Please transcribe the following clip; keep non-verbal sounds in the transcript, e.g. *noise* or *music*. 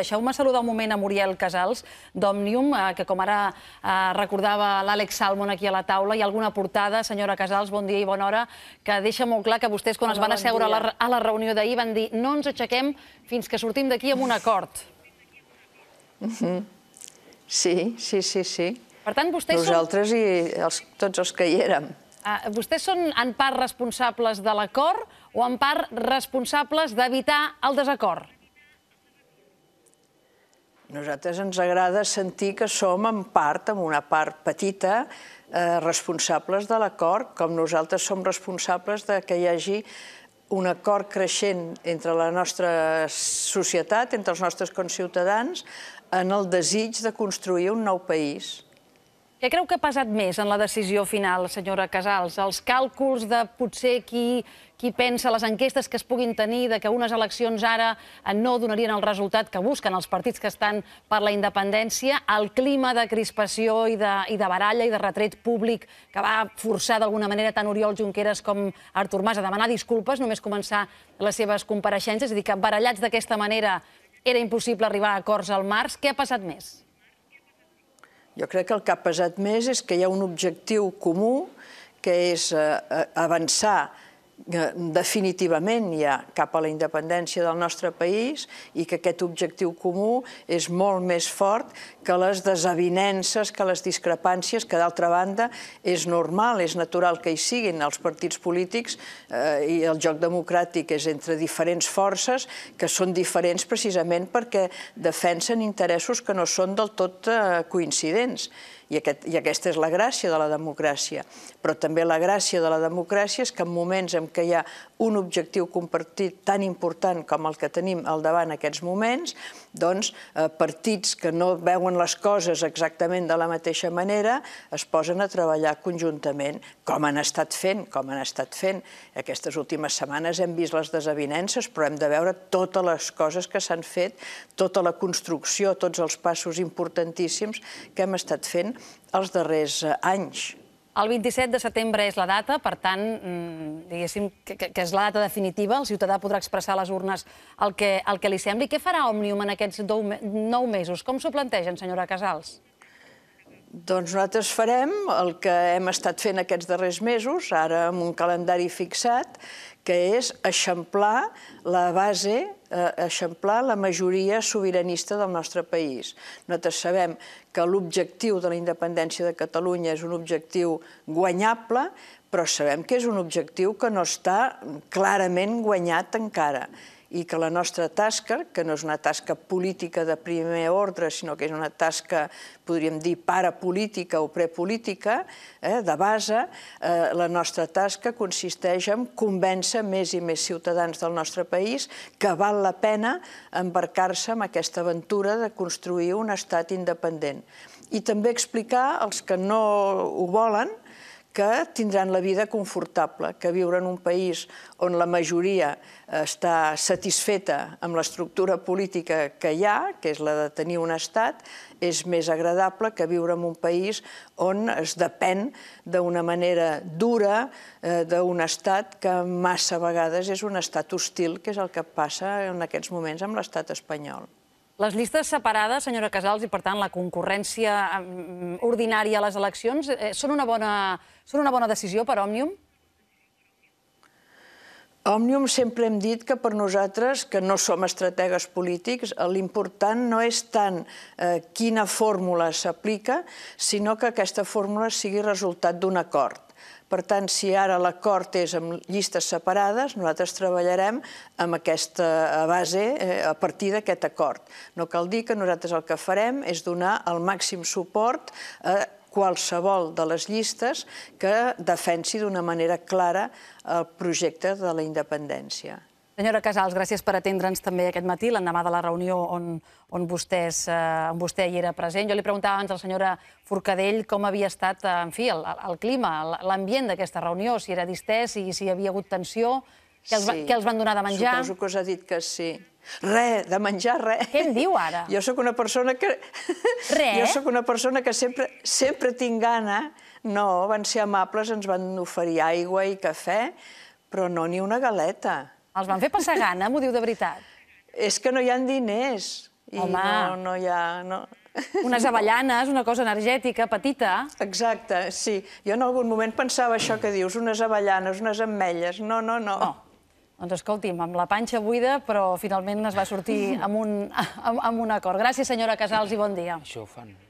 Deixeu-me saludar un moment a Muriel Casals d'Òmnium, eh, que com ara eh, recordava l'Àlex Salmon aquí a la taula, hi ha alguna portada, senyora Casals, bon dia i bona hora, que deixa molt clar que vostès quan es van asseure a la, a la reunió d'ahir van dir no ens aixequem fins que sortim d'aquí amb un acord. Mhm. Sí, sí, sí, sí. Per tant, vostès Nosaltres i els, tots els que hi érem. Ah, vostès són en part responsables de l'acord o en part responsables d'evitar el desacord? nosaltres ens agrada sentir que som en part, en una part petita, eh, responsables de l'acord, com nosaltres som responsables de que hi hagi un acord creixent entre la nostra societat, entre els nostres conciutadans, en el desig de construir un nou país. Què creu que ha passat més en la decisió final, senyora Casals? Els càlculs de potser qui, qui pensa, les enquestes que es puguin tenir, de que unes eleccions ara eh, no donarien el resultat que busquen els partits que estan per la independència, el clima de crispació i de, i de baralla i de retret públic que va forçar d'alguna manera tant Oriol Junqueras com Artur Mas a demanar disculpes, només començar les seves compareixences, és a dir, que barallats d'aquesta manera era impossible arribar a acords al març. Què ha passat més? Jo crec que el que ha pesat més és que hi ha un objectiu comú, que és eh, eh, avançar definitivament ja cap a la independència del nostre país i que aquest objectiu comú és molt més fort que les desavinences, que les discrepàncies, que d'altra banda és normal, és natural que hi siguin els partits polítics eh, i el joc democràtic és entre diferents forces que són diferents precisament perquè defensen interessos que no són del tot eh, coincidents. I, aquest, I aquesta és la gràcia de la democràcia. Però també la gràcia de la democràcia és que en moments en què hi ha un objectiu compartit tan important com el que tenim al davant aquests moments, doncs eh, partits que no veuen les coses exactament de la mateixa manera es posen a treballar conjuntament, com han estat fent, com han estat fent. Aquestes últimes setmanes hem vist les desavinences, però hem de veure totes les coses que s'han fet, tota la construcció, tots els passos importantíssims que hem estat fent els darrers eh, anys. El 27 de setembre és la data, per tant, mm, diguéssim que, que és la data definitiva. El ciutadà podrà expressar a les urnes el que, el que li sembli. Què farà Òmnium en aquests nou mesos? Com s'ho plantegen, senyora Casals? Doncs nosaltres farem el que hem estat fent aquests darrers mesos, ara amb un calendari fixat, que és eixamplar la base, eh, eixamplar la majoria sobiranista del nostre país. Nosaltres sabem que l'objectiu de la independència de Catalunya és un objectiu guanyable, però sabem que és un objectiu que no està clarament guanyat encara i que la nostra tasca, que no és una tasca política de primer ordre, sinó que és una tasca, podríem dir, parapolítica o prepolítica, eh, de base, eh, la nostra tasca consisteix en convèncer més i més ciutadans del nostre país que val la pena embarcar-se en aquesta aventura de construir un estat independent. I també explicar als que no ho volen, que tindran la vida confortable, que viure en un país on la majoria eh, està satisfeta amb l'estructura política que hi ha, que és la de tenir un estat, és més agradable que viure en un país on es depèn d'una manera dura eh, d'un estat que massa vegades és un estat hostil, que és el que passa en aquests moments amb l'estat espanyol. Les llistes separades, senyora Casals, i per tant la concurrència ordinària a les eleccions, eh, són, una bona, són una bona decisió per Òmnium? Òmnium sempre hem dit que per nosaltres, que no som estrategues polítics, l'important no és tant eh, quina fórmula s'aplica, sinó que aquesta fórmula sigui resultat d'un acord. Per tant, si ara l'acord és amb llistes separades, nosaltres treballarem amb aquesta eh, base eh, a partir d'aquest acord. No cal dir que nosaltres el que farem és donar el màxim suport a qualsevol de les llistes que defensi d'una manera clara el projecte de la independència. Senyora Casals, gràcies per atendre'ns també aquest matí, l'endemà de la reunió on, on, vostès, eh, on vostè hi era present. Jo li preguntava abans a la senyora Forcadell com havia estat eh, en fi, el, el clima, l'ambient d'aquesta reunió, si era distès, i si hi havia hagut tensió, què els, sí. què els van donar de menjar? Suposo que us ha dit que sí. Re, de menjar, re. Què em diu ara? Jo sóc una persona que... Re? Jo sóc una persona que sempre, sempre tinc gana. No, van ser amables, ens van oferir aigua i cafè, però no ni una galeta. Els van fer passar gana, m'ho diu de veritat. És que no hi ha diners. I Home. no, no hi ha... No. Unes avellanes, una cosa energètica, petita. Exacte, sí. Jo en algun moment pensava això que dius, unes avellanes, unes ametlles. No, no, no. no. Oh, doncs escolti'm, amb la panxa buida, però finalment es va sortir amb un, *laughs* amb, amb un acord. Gràcies, senyora Casals, i bon dia. Això ho fan.